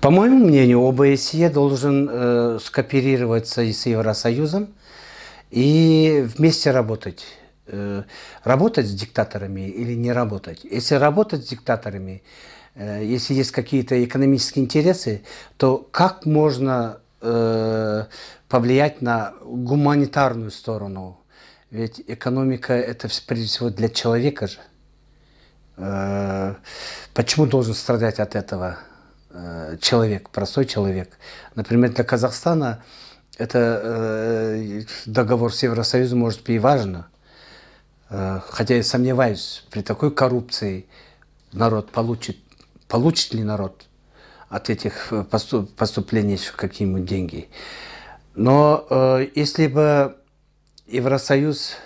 По моему мнению, ОБСЕ должен э, скооперироваться с Евросоюзом и вместе работать. Э, работать с диктаторами или не работать. Если работать с диктаторами, э, если есть какие-то экономические интересы, то как можно э, повлиять на гуманитарную сторону ведь экономика – это прежде всего для человека же. Э, почему должен страдать от этого э, человек, простой человек? Например, для Казахстана это э, договор с Евросоюзом может быть и важно. Хотя я сомневаюсь, при такой коррупции народ получит, получит ли народ от этих поступлений какие-нибудь деньги. Но если бы Евросоюз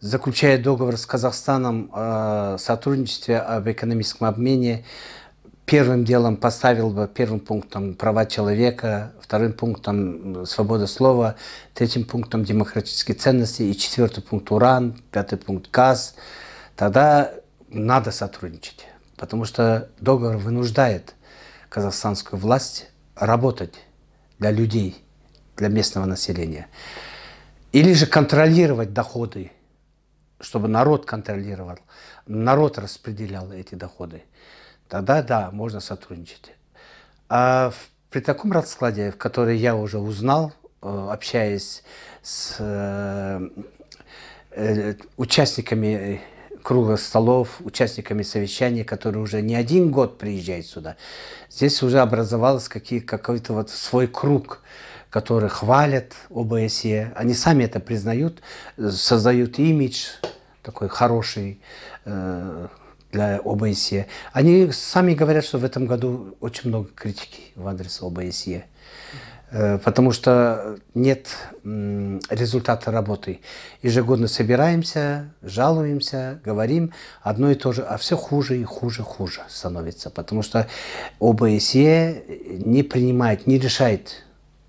заключает договор с Казахстаном о сотрудничестве, об экономическом обмене, первым делом поставил бы первым пунктом права человека, вторым пунктом свобода слова, третьим пунктом демократические ценности и четвертый пункт уран, пятый пункт газ, тогда надо сотрудничать, потому что договор вынуждает казахстанскую власть работать для людей, для местного населения. Или же контролировать доходы, чтобы народ контролировал, народ распределял эти доходы. Тогда, да, можно сотрудничать. А при таком раскладе, в который я уже узнал, э, общаясь с э, э, участниками круглых столов, участниками совещаний, которые уже не один год приезжают сюда. Здесь уже образовался какой-то вот свой круг которые хвалят ОБСЕ, они сами это признают, создают имидж такой хороший э, для ОБСЕ. Они сами говорят, что в этом году очень много критики в адрес ОБСЕ, э, потому что нет результата работы. Ежегодно собираемся, жалуемся, говорим одно и то же, а все хуже и хуже, хуже становится, потому что ОБСЕ не принимает, не решает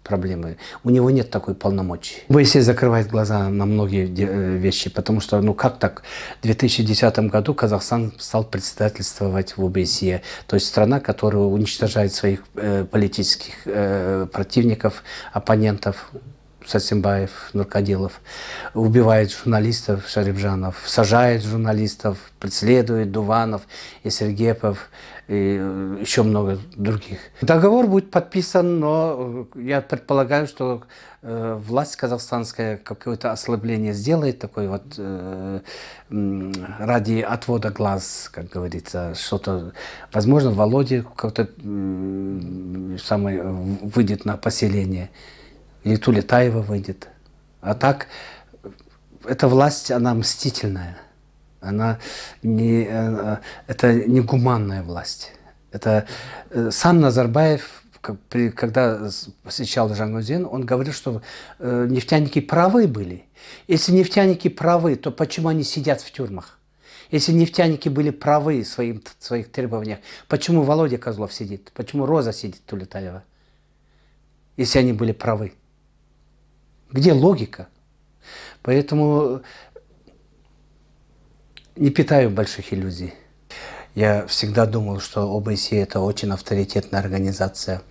проблемы. У него нет такой полномочий. Моисей закрывает глаза на многие э, вещи, потому что, ну как так, в 2010 году Казахстан стал председательствовать в ОБСЕ, то есть страна, которая уничтожает своих э, политических э, противников, оппонентов, Сатсимбаев, наркоделов, убивает журналистов Шарибжанов, сажает журналистов, преследует Дуванов и Сергеев, и э, еще много других. Договор будет подписан, но э, я предполагаю, что э, власть казахстанская какое-то ослабление сделает, такой вот ради отвода глаз, как говорится, что-то. Возможно, Володя как-то э, самый выйдет на поселение. Или Тулетаева выйдет. А так, эта власть, она мстительная. Она не, э, это не гуманная власть. Это э, сам Назарбаев, когда посещал Жангузин, он говорил, что э, нефтяники правы были. Если нефтяники правы, то почему они сидят в тюрьмах? Если нефтяники были правы в своим, своих требованиях, почему Володя Козлов сидит? Почему Роза сидит Тулетаева? Если они были правы. Где логика? Поэтому э, не питаю больших иллюзий. Я всегда думал, что ОБСЕ – это очень авторитетная организация,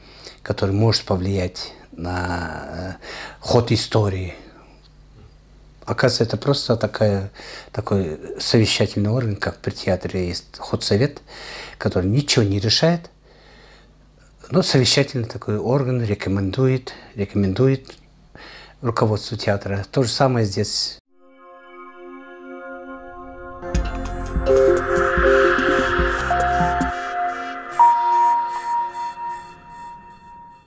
которая может повлиять на э, ход истории. Оказывается, это просто такая, такой совещательный орган, как при театре есть ходсовет, который ничего не решает, но совещательный такой орган рекомендует, рекомендует руководству театра. То же самое здесь.